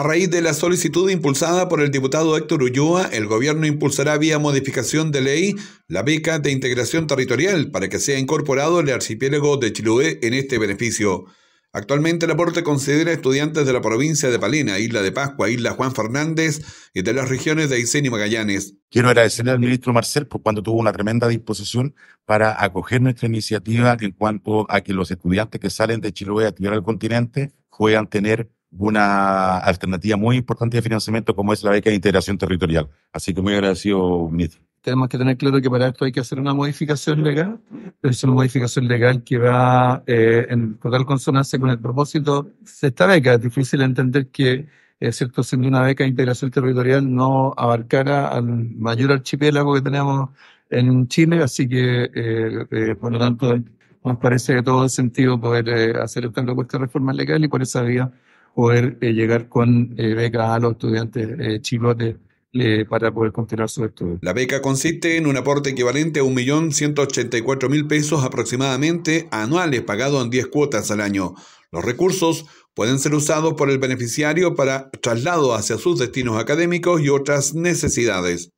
A raíz de la solicitud impulsada por el diputado Héctor Ulloa, el gobierno impulsará vía modificación de ley la beca de integración territorial para que sea incorporado el archipiélago de Chiloé en este beneficio. Actualmente el aporte considera estudiantes de la provincia de Palena, Isla de Pascua, Isla Juan Fernández y de las regiones de Aysén y Magallanes. Quiero agradecerle al ministro Marcel por cuando tuvo una tremenda disposición para acoger nuestra iniciativa en cuanto a que los estudiantes que salen de Chiloé a tirar al continente puedan tener una alternativa muy importante de financiamiento como es la beca de integración territorial. Así que muy agradecido, ministro. Tenemos que tener claro que para esto hay que hacer una modificación legal, pero es una modificación legal que va eh, en total consonancia con el propósito de esta beca. Es difícil entender que, es eh, cierto, siendo una beca de integración territorial no abarcara al mayor archipiélago que tenemos en Chile, así que, eh, por lo tanto, nos parece de todo sentido poder hacer esta propuesta de reforma legal y por esa vía poder eh, llegar con eh, becas a los estudiantes eh, chilenos para poder continuar sus estudios. La beca consiste en un aporte equivalente a 1.184.000 pesos aproximadamente anuales pagado en 10 cuotas al año. Los recursos pueden ser usados por el beneficiario para traslado hacia sus destinos académicos y otras necesidades.